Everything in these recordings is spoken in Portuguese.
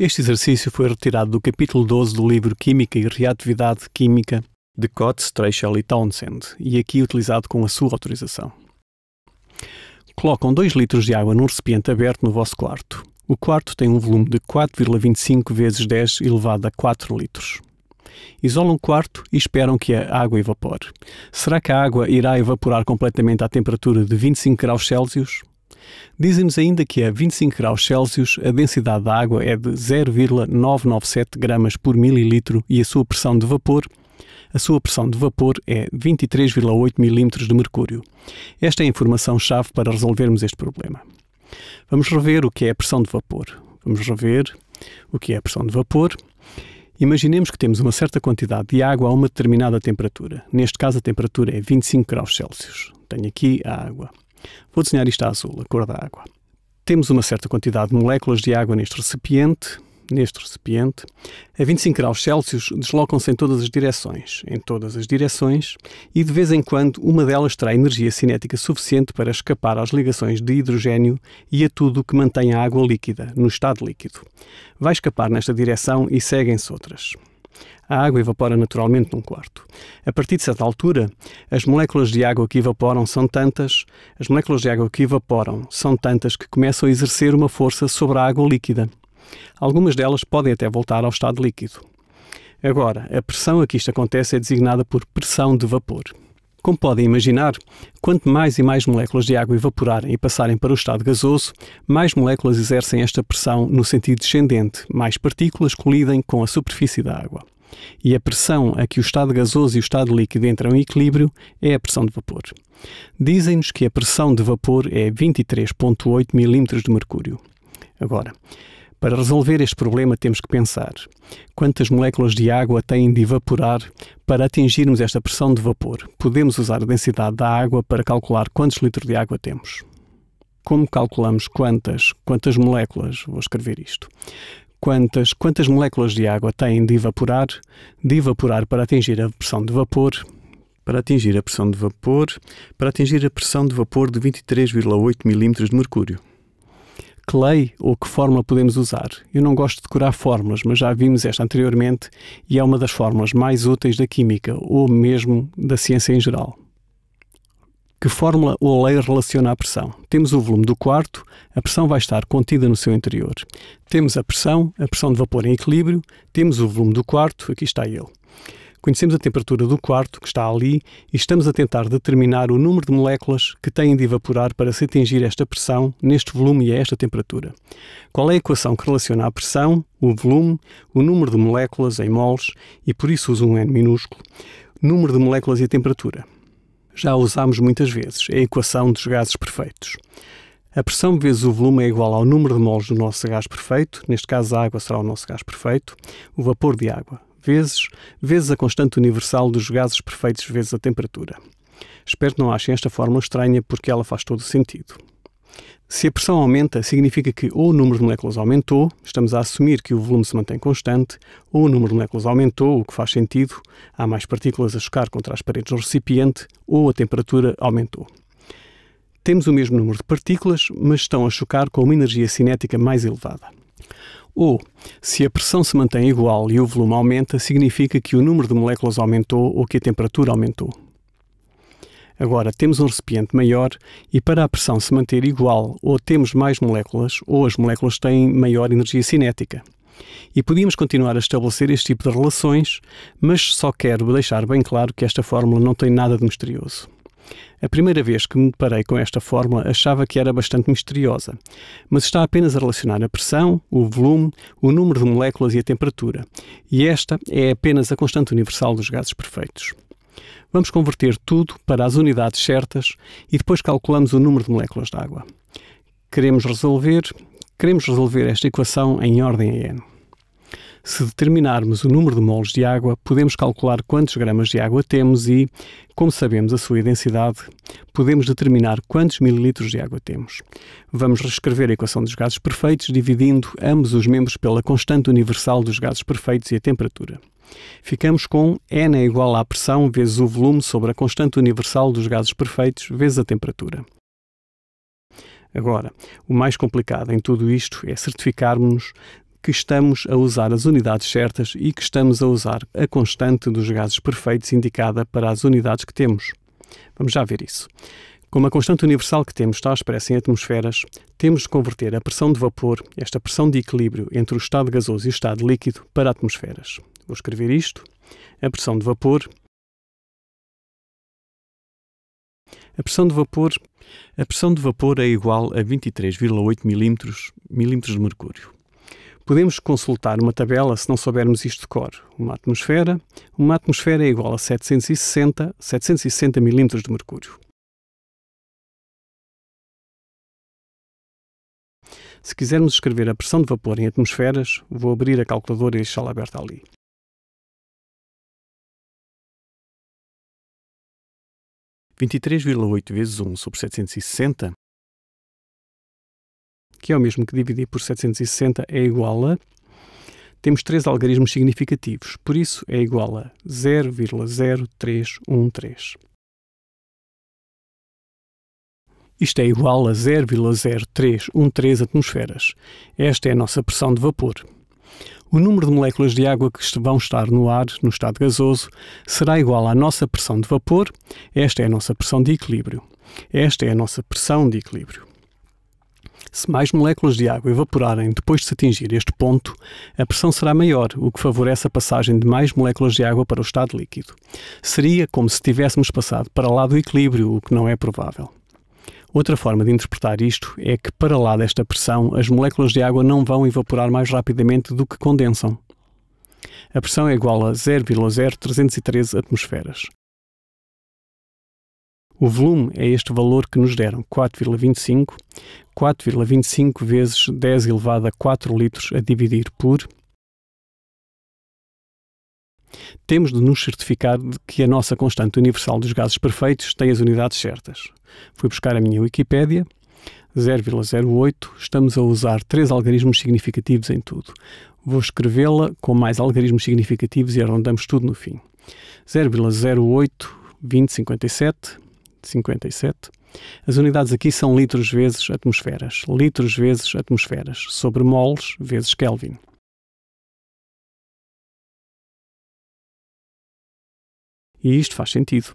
Este exercício foi retirado do capítulo 12 do livro Química e Reatividade Química de Cott, Streichel e Townsend e aqui utilizado com a sua autorização. Colocam 2 litros de água num recipiente aberto no vosso quarto. O quarto tem um volume de 4,25 vezes 10 elevado a 4 litros. Isolam o quarto e esperam que a água evapore. Será que a água irá evaporar completamente à temperatura de 25 graus Celsius? Dizem-nos ainda que a é 25 graus Celsius a densidade da água é de 0,997 gramas por mililitro e a sua pressão de vapor a sua pressão de vapor é 23,8 milímetros de mercúrio. Esta é a informação-chave para resolvermos este problema. Vamos rever o que é a pressão de vapor. Vamos rever o que é a pressão de vapor. Imaginemos que temos uma certa quantidade de água a uma determinada temperatura. Neste caso, a temperatura é 25 graus Celsius. Tenho aqui a água. Vou desenhar isto a azul, a cor da água. Temos uma certa quantidade de moléculas de água neste recipiente. Neste recipiente, a 25 graus Celsius, deslocam-se em todas as direções, em todas as direções, e de vez em quando uma delas terá energia cinética suficiente para escapar às ligações de hidrogênio e a tudo que mantém a água líquida, no estado líquido. Vai escapar nesta direção e seguem-se outras. A água evapora naturalmente num quarto. A partir de certa altura, as moléculas de água que evaporam são tantas, as moléculas de água que evaporam são tantas que começam a exercer uma força sobre a água líquida. Algumas delas podem até voltar ao estado líquido. Agora, a pressão a que isto acontece é designada por pressão de vapor. Como podem imaginar, quanto mais e mais moléculas de água evaporarem e passarem para o estado gasoso, mais moléculas exercem esta pressão no sentido descendente, mais partículas colidem com a superfície da água. E a pressão a que o estado gasoso e o estado líquido entram em equilíbrio é a pressão de vapor. Dizem-nos que a pressão de vapor é 23,8 milímetros de mercúrio. Agora, para resolver este problema, temos que pensar quantas moléculas de água têm de evaporar para atingirmos esta pressão de vapor. Podemos usar a densidade da água para calcular quantos litros de água temos. Como calculamos quantas, quantas moléculas, vou escrever isto, quantas, quantas moléculas de água têm de evaporar, de evaporar para atingir a pressão de vapor, para atingir a pressão de vapor, para atingir a pressão de vapor de 23,8 milímetros de mercúrio que lei ou que forma podemos usar? Eu não gosto de decorar fórmulas, mas já vimos esta anteriormente e é uma das fórmulas mais úteis da química ou mesmo da ciência em geral. Que fórmula ou lei relaciona a pressão? Temos o volume do quarto, a pressão vai estar contida no seu interior. Temos a pressão, a pressão de vapor em equilíbrio, temos o volume do quarto, aqui está ele. Conhecemos a temperatura do quarto que está ali e estamos a tentar determinar o número de moléculas que têm de evaporar para se atingir esta pressão, neste volume e a esta temperatura. Qual é a equação que relaciona a pressão, o volume, o número de moléculas em moles e por isso uso um n minúsculo, número de moléculas e a temperatura? Já usámos muitas vezes, é a equação dos gases perfeitos. A pressão vezes o volume é igual ao número de moles do nosso gás perfeito, neste caso a água será o nosso gás perfeito, o vapor de água vezes, vezes a constante universal dos gases perfeitos vezes a temperatura. Espero que não achem esta fórmula estranha porque ela faz todo o sentido. Se a pressão aumenta, significa que ou o número de moléculas aumentou, estamos a assumir que o volume se mantém constante, ou o número de moléculas aumentou, o que faz sentido, há mais partículas a chocar contra as paredes do recipiente, ou a temperatura aumentou. Temos o mesmo número de partículas, mas estão a chocar com uma energia cinética mais elevada. Ou, se a pressão se mantém igual e o volume aumenta, significa que o número de moléculas aumentou ou que a temperatura aumentou. Agora, temos um recipiente maior e, para a pressão se manter igual, ou temos mais moléculas, ou as moléculas têm maior energia cinética. E podíamos continuar a estabelecer este tipo de relações, mas só quero deixar bem claro que esta fórmula não tem nada de misterioso. A primeira vez que me deparei com esta fórmula achava que era bastante misteriosa, mas está apenas a relacionar a pressão, o volume, o número de moléculas e a temperatura, e esta é apenas a constante universal dos gases perfeitos. Vamos converter tudo para as unidades certas e depois calculamos o número de moléculas de água. Queremos resolver, queremos resolver esta equação em ordem a n. Se determinarmos o número de moles de água, podemos calcular quantos gramas de água temos e, como sabemos a sua densidade, podemos determinar quantos mililitros de água temos. Vamos reescrever a equação dos gases perfeitos dividindo ambos os membros pela constante universal dos gases perfeitos e a temperatura. Ficamos com N é igual à pressão vezes o volume sobre a constante universal dos gases perfeitos vezes a temperatura. Agora, o mais complicado em tudo isto é certificarmos que estamos a usar as unidades certas e que estamos a usar a constante dos gases perfeitos indicada para as unidades que temos. Vamos já ver isso. Como a constante universal que temos está expressa em atmosferas, temos de converter a pressão de vapor, esta pressão de equilíbrio entre o estado gasoso e o estado líquido, para atmosferas. Vou escrever isto. A pressão de vapor. A pressão de vapor, a pressão de vapor é igual a 23,8 milímetros, milímetros de mercúrio. Podemos consultar uma tabela se não soubermos isto de cor. Uma atmosfera, uma atmosfera é igual a 760, 760 milímetros de mercúrio. Se quisermos escrever a pressão de vapor em atmosferas, vou abrir a calculadora e deixá-la aberta ali. 23,8 vezes 1 sobre 760 que é o mesmo que dividir por 760 é igual a. Temos três algarismos significativos, por isso é igual a 0,0313. Isto é igual a 0,0313 atmosferas. Esta é a nossa pressão de vapor. O número de moléculas de água que vão estar no ar, no estado gasoso, será igual à nossa pressão de vapor. Esta é a nossa pressão de equilíbrio. Esta é a nossa pressão de equilíbrio. Se mais moléculas de água evaporarem depois de se atingir este ponto, a pressão será maior, o que favorece a passagem de mais moléculas de água para o estado líquido. Seria como se tivéssemos passado para lá do equilíbrio, o que não é provável. Outra forma de interpretar isto é que, para lá desta pressão, as moléculas de água não vão evaporar mais rapidamente do que condensam. A pressão é igual a 0,0313 atmosferas. O volume é este valor que nos deram, 4,25, 4,25 vezes 10 elevado a 4 litros a dividir por. Temos de nos certificar de que a nossa constante universal dos gases perfeitos tem as unidades certas. Fui buscar a minha Wikipédia, 0,08, estamos a usar três algarismos significativos em tudo. Vou escrevê-la com mais algarismos significativos e arredondamos tudo no fim. 0,08, 2057, 57, as unidades aqui são litros vezes atmosferas, litros vezes atmosferas, sobre moles vezes Kelvin. E isto faz sentido.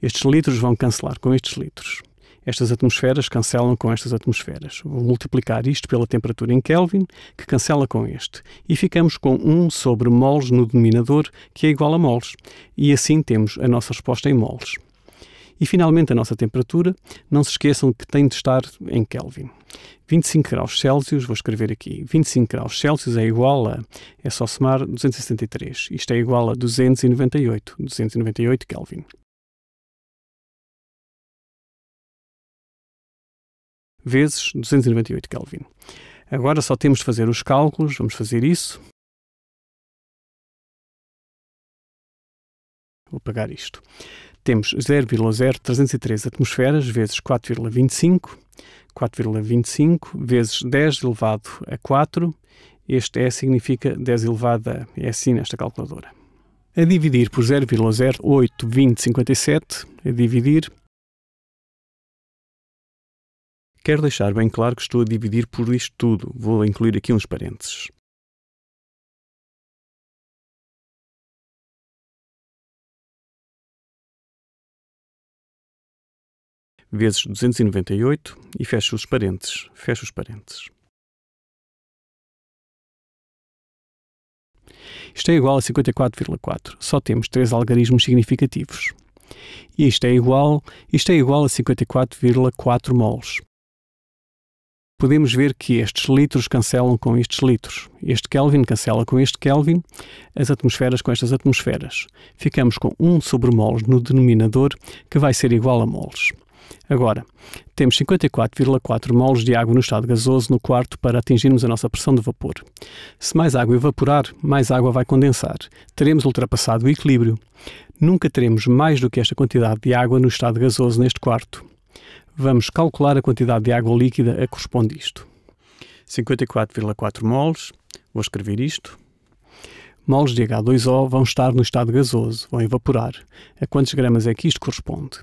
Estes litros vão cancelar com estes litros. Estas atmosferas cancelam com estas atmosferas. Vou multiplicar isto pela temperatura em Kelvin, que cancela com este. E ficamos com 1 sobre moles no denominador, que é igual a moles. E assim temos a nossa resposta em moles. E finalmente a nossa temperatura, não se esqueçam que tem de estar em Kelvin. 25 graus Celsius, vou escrever aqui, 25 graus Celsius é igual a, é só somar 273, isto é igual a 298, 298 Kelvin. vezes 298 Kelvin. Agora só temos de fazer os cálculos, vamos fazer isso. Vou pagar isto temos 0,0313 atmosferas vezes 4,25, 4,25 vezes 10 elevado a 4, este E é, significa 10 elevado a, é assim nesta calculadora. A dividir por 0,082057, a dividir, quero deixar bem claro que estou a dividir por isto tudo, vou incluir aqui uns parênteses. vezes 298 e fecho os parênteses, fecho os parênteses. Isto é igual a 54,4. Só temos três algarismos significativos. Isto é igual, isto é igual a 54,4 moles. Podemos ver que estes litros cancelam com estes litros. Este Kelvin cancela com este Kelvin, as atmosferas com estas atmosferas. Ficamos com 1 sobre moles no denominador, que vai ser igual a moles. Agora, temos 54,4 moles de água no estado gasoso no quarto para atingirmos a nossa pressão de vapor. Se mais água evaporar, mais água vai condensar. Teremos ultrapassado o equilíbrio. Nunca teremos mais do que esta quantidade de água no estado gasoso neste quarto. Vamos calcular a quantidade de água líquida a que corresponde isto. 54,4 moles, vou escrever isto. Moles de H2O vão estar no estado gasoso, vão evaporar. A quantos gramas é que isto corresponde?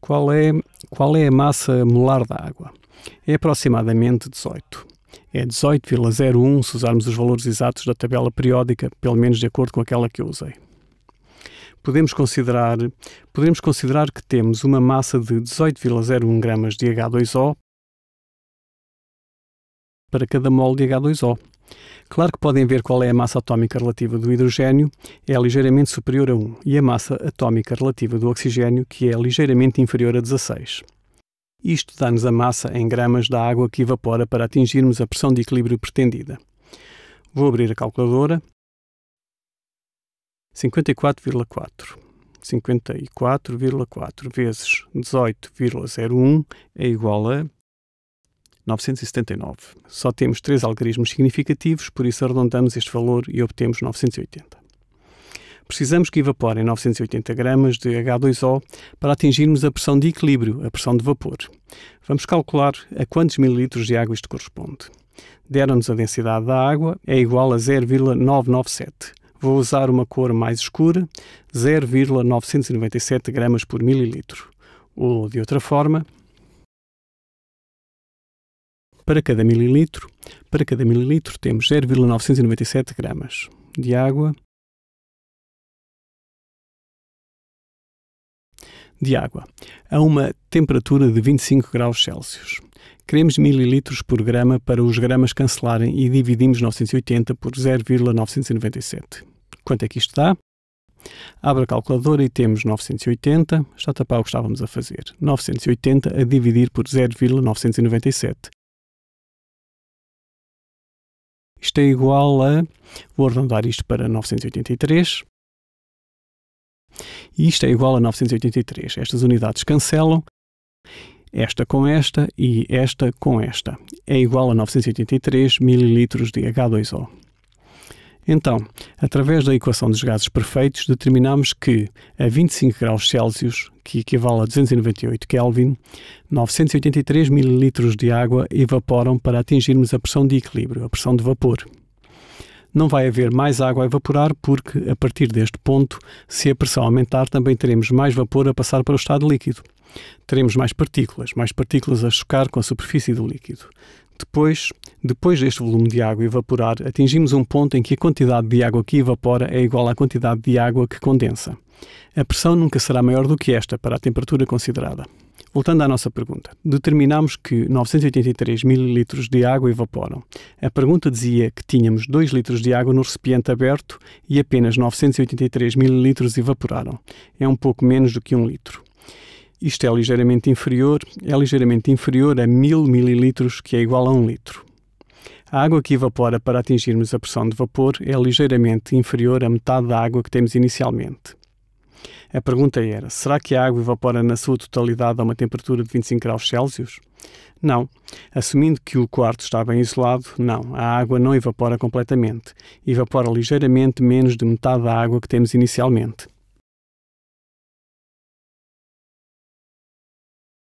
Qual é, qual é a massa molar da água? É aproximadamente 18. É 18,01 se usarmos os valores exatos da tabela periódica, pelo menos de acordo com aquela que eu usei. Podemos considerar, podemos considerar que temos uma massa de 18,01 gramas de H2O para cada mol de H2O. Claro que podem ver qual é a massa atómica relativa do hidrogênio, é ligeiramente superior a 1, e a massa atómica relativa do oxigênio, que é ligeiramente inferior a 16. Isto dá-nos a massa em gramas da água que evapora para atingirmos a pressão de equilíbrio pretendida. Vou abrir a calculadora. 54,4. 54,4 vezes 18,01 é igual a 979. Só temos três algarismos significativos, por isso arredondamos este valor e obtemos 980. Precisamos que evaporem 980 gramas de H2O para atingirmos a pressão de equilíbrio, a pressão de vapor. Vamos calcular a quantos mililitros de água isto corresponde. Deram-nos a densidade da água, é igual a 0,997. Vou usar uma cor mais escura, 0,997 gramas por mililitro. Ou, de outra forma, para cada mililitro, para cada mililitro temos 0,997 gramas de água. De água a uma temperatura de 25 graus Celsius. Queremos mililitros por grama para os gramas cancelarem e dividimos 980 por 0,997. Quanto é que isto dá? Abra a calculadora e temos 980, está tapar o que estávamos a fazer. 980 a dividir por 0,997. Isto é igual a. Vou arredondar isto para 983. E isto é igual a 983. Estas unidades cancelam. Esta com esta e esta com esta. É igual a 983 mililitros de H2O. Então, através da equação dos gases perfeitos, determinamos que a 25 graus Celsius, que equivale a 298 Kelvin, 983 mililitros de água evaporam para atingirmos a pressão de equilíbrio, a pressão de vapor. Não vai haver mais água a evaporar porque, a partir deste ponto, se a pressão aumentar, também teremos mais vapor a passar para o estado líquido teremos mais partículas, mais partículas a chocar com a superfície do líquido. Depois, depois deste volume de água evaporar, atingimos um ponto em que a quantidade de água que evapora é igual à quantidade de água que condensa. A pressão nunca será maior do que esta para a temperatura considerada. Voltando à nossa pergunta, determinamos que 983 ml de água evaporam. A pergunta dizia que tínhamos 2 litros de água no recipiente aberto e apenas 983 ml evaporaram. É um pouco menos do que um litro. Isto é ligeiramente inferior, é ligeiramente inferior a 1000 ml, que é igual a 1 litro. A água que evapora para atingirmos a pressão de vapor é ligeiramente inferior a metade da água que temos inicialmente. A pergunta era: será que a água evapora na sua totalidade a uma temperatura de 25 graus Celsius? Não. Assumindo que o quarto está bem isolado, não, a água não evapora completamente. Evapora ligeiramente menos de metade da água que temos inicialmente.